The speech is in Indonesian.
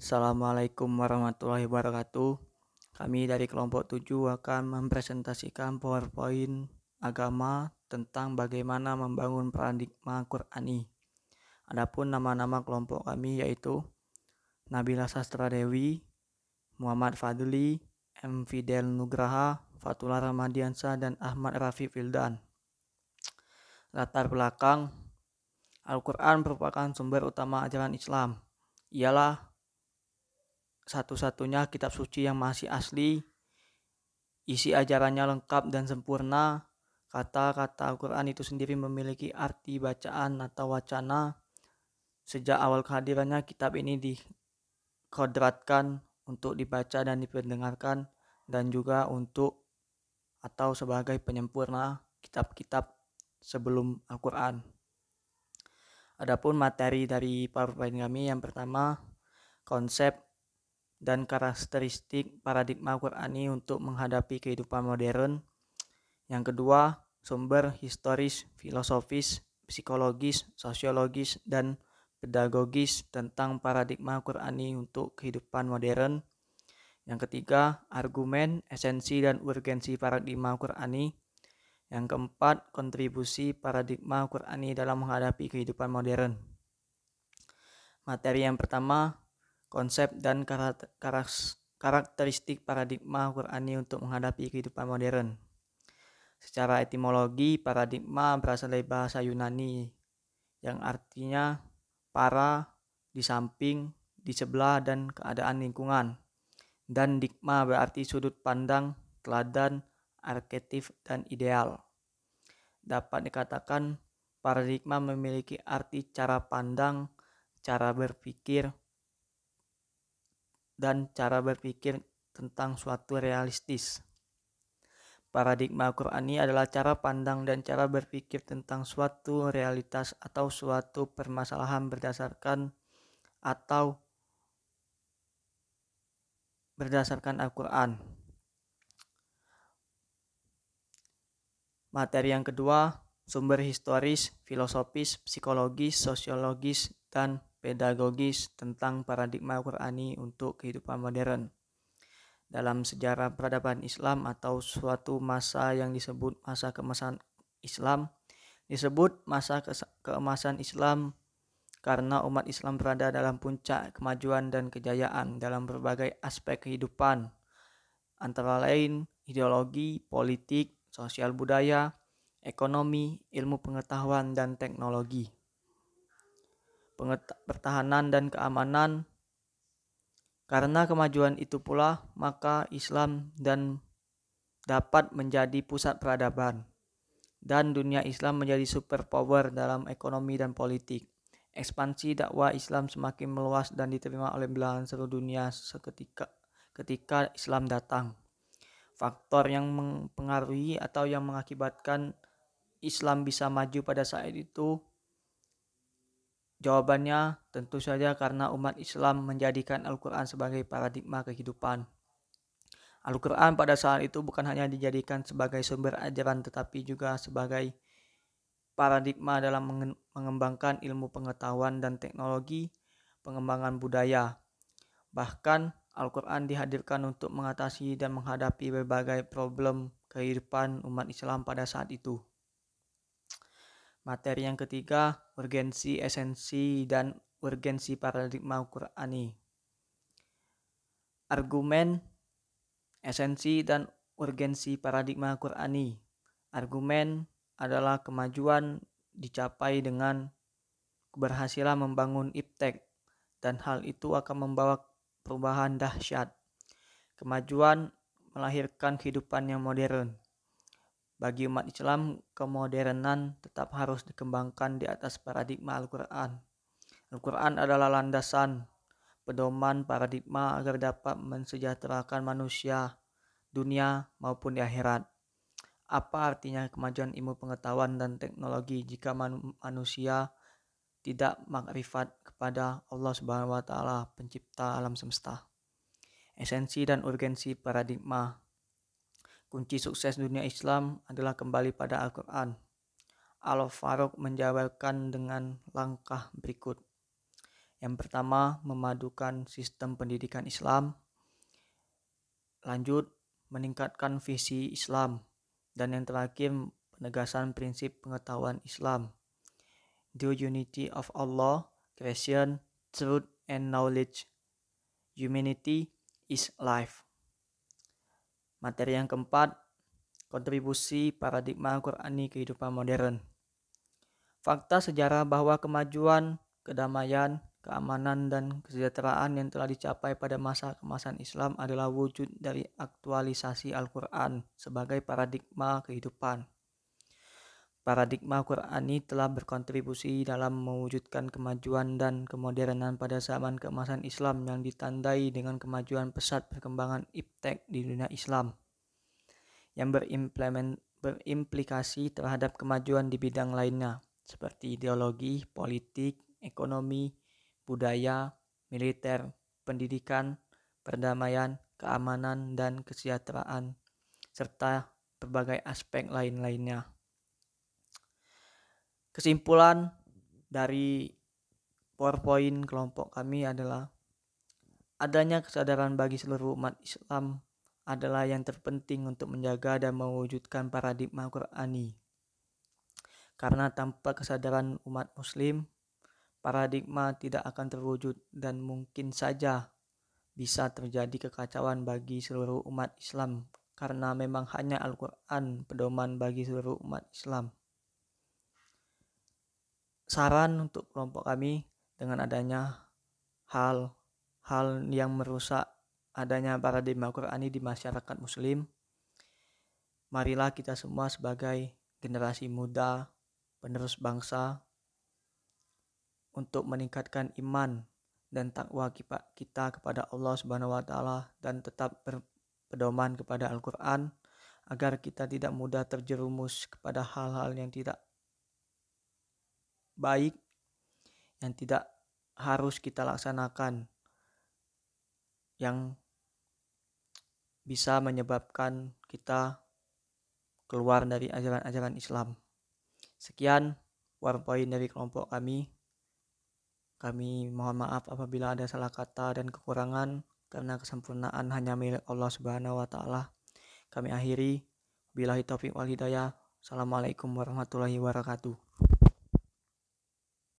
Assalamualaikum warahmatullahi wabarakatuh. Kami dari kelompok 7 akan mempresentasikan PowerPoint agama tentang bagaimana membangun paradigma Qur'ani. Adapun nama-nama kelompok kami yaitu Nabila Sastra Dewi, Muhammad Fadli, M. Fidel Nugraha, Fatullah Ramadiansa, dan Ahmad Rafi Fildan. Latar belakang Al-Quran merupakan sumber utama ajaran Islam. Ialah satu-satunya kitab suci yang masih asli. Isi ajarannya lengkap dan sempurna. Kata-kata Al-Quran itu sendiri memiliki arti bacaan atau wacana. Sejak awal kehadirannya, kitab ini dikodratkan untuk dibaca dan diperdengarkan dan juga untuk atau sebagai penyempurna kitab-kitab sebelum Al-Quran. Adapun materi dari PowerPoint kami yang pertama, konsep dan karakteristik paradigma Qur'ani untuk menghadapi kehidupan modern. Yang kedua, sumber historis, filosofis, psikologis, sosiologis, dan pedagogis tentang paradigma Qur'ani untuk kehidupan modern. Yang ketiga, argumen, esensi, dan urgensi paradigma Qur'ani. Yang keempat, kontribusi paradigma Qur'ani dalam menghadapi kehidupan modern. Materi yang pertama, konsep dan karakteristik paradigma Qurani untuk menghadapi kehidupan modern. Secara etimologi, paradigma berasal dari bahasa Yunani yang artinya para di samping, di sebelah dan keadaan lingkungan. Dan digma berarti sudut pandang, teladan, arketif dan ideal. Dapat dikatakan paradigma memiliki arti cara pandang, cara berpikir, dan cara berpikir tentang suatu realistis. Paradigma Quran ini adalah cara pandang dan cara berpikir tentang suatu realitas atau suatu permasalahan berdasarkan atau berdasarkan Al-Quran. Materi yang kedua, sumber historis, filosofis, psikologis, sosiologis, dan pedagogis tentang paradigma Qur'ani untuk kehidupan modern. Dalam sejarah peradaban Islam atau suatu masa yang disebut masa keemasan Islam, disebut masa keemasan Islam karena umat Islam berada dalam puncak kemajuan dan kejayaan dalam berbagai aspek kehidupan, antara lain ideologi, politik, sosial budaya, ekonomi, ilmu pengetahuan, dan teknologi pertahanan dan keamanan. Karena kemajuan itu pula, maka Islam dan dapat menjadi pusat peradaban dan dunia Islam menjadi superpower dalam ekonomi dan politik. Ekspansi dakwah Islam semakin meluas dan diterima oleh belahan seluruh dunia seketika ketika Islam datang. Faktor yang mempengaruhi atau yang mengakibatkan Islam bisa maju pada saat itu Jawabannya tentu saja karena umat Islam menjadikan Al-Quran sebagai paradigma kehidupan. Al-Quran pada saat itu bukan hanya dijadikan sebagai sumber ajaran tetapi juga sebagai paradigma dalam mengembangkan ilmu pengetahuan dan teknologi, pengembangan budaya. Bahkan Al-Quran dihadirkan untuk mengatasi dan menghadapi berbagai problem kehidupan umat Islam pada saat itu. Materi yang ketiga, urgensi esensi dan urgensi paradigma Qur'ani. Argumen, esensi dan urgensi paradigma Qur'ani. Argumen adalah kemajuan dicapai dengan keberhasilan membangun iptek dan hal itu akan membawa perubahan dahsyat. Kemajuan melahirkan kehidupan yang modern. Bagi umat Islam, kemodernan tetap harus dikembangkan di atas paradigma Al-Quran. Al-Quran adalah landasan, pedoman paradigma agar dapat mensejahterakan manusia, dunia maupun di akhirat. Apa artinya kemajuan ilmu pengetahuan dan teknologi jika manusia tidak makrifat kepada Allah Subhanahu wa taala, pencipta alam semesta? Esensi dan urgensi paradigma Kunci sukses dunia Islam adalah kembali pada Al-Quran. Al-Faruq menjawabkan dengan langkah berikut. Yang pertama, memadukan sistem pendidikan Islam. Lanjut, meningkatkan visi Islam. Dan yang terakhir, penegasan prinsip pengetahuan Islam. The unity of Allah, creation, truth, and knowledge. Humanity is life. Materi yang keempat, kontribusi paradigma Qurani kehidupan modern. Fakta sejarah bahwa kemajuan, kedamaian, keamanan, dan kesejahteraan yang telah dicapai pada masa kemasan Islam adalah wujud dari aktualisasi Al-Quran sebagai paradigma kehidupan. Paradigma Qur'ani telah berkontribusi dalam mewujudkan kemajuan dan kemodernan pada zaman keemasan Islam yang ditandai dengan kemajuan pesat perkembangan iptek di dunia Islam yang berimplikasi terhadap kemajuan di bidang lainnya seperti ideologi, politik, ekonomi, budaya, militer, pendidikan, perdamaian, keamanan, dan kesejahteraan, serta berbagai aspek lain-lainnya kesimpulan dari PowerPoint kelompok kami adalah adanya kesadaran bagi seluruh umat Islam adalah yang terpenting untuk menjaga dan mewujudkan paradigma Qur'ani. Karena tanpa kesadaran umat muslim, paradigma tidak akan terwujud dan mungkin saja bisa terjadi kekacauan bagi seluruh umat Islam karena memang hanya Al-Qur'an pedoman bagi seluruh umat Islam saran untuk kelompok kami dengan adanya hal-hal yang merusak adanya paradigma Qurani di masyarakat muslim. Marilah kita semua sebagai generasi muda, penerus bangsa, untuk meningkatkan iman dan takwa kita kepada Allah Subhanahu wa taala dan tetap berpedoman kepada Al-Qur'an agar kita tidak mudah terjerumus kepada hal-hal yang tidak baik yang tidak harus kita laksanakan yang bisa menyebabkan kita keluar dari ajaran-ajaran Islam. Sekian warpoin dari kelompok kami. Kami mohon maaf apabila ada salah kata dan kekurangan karena kesempurnaan hanya milik Allah Subhanahu wa taala. Kami akhiri Bilahi taufik wal hidayah. Assalamualaikum warahmatullahi wabarakatuh.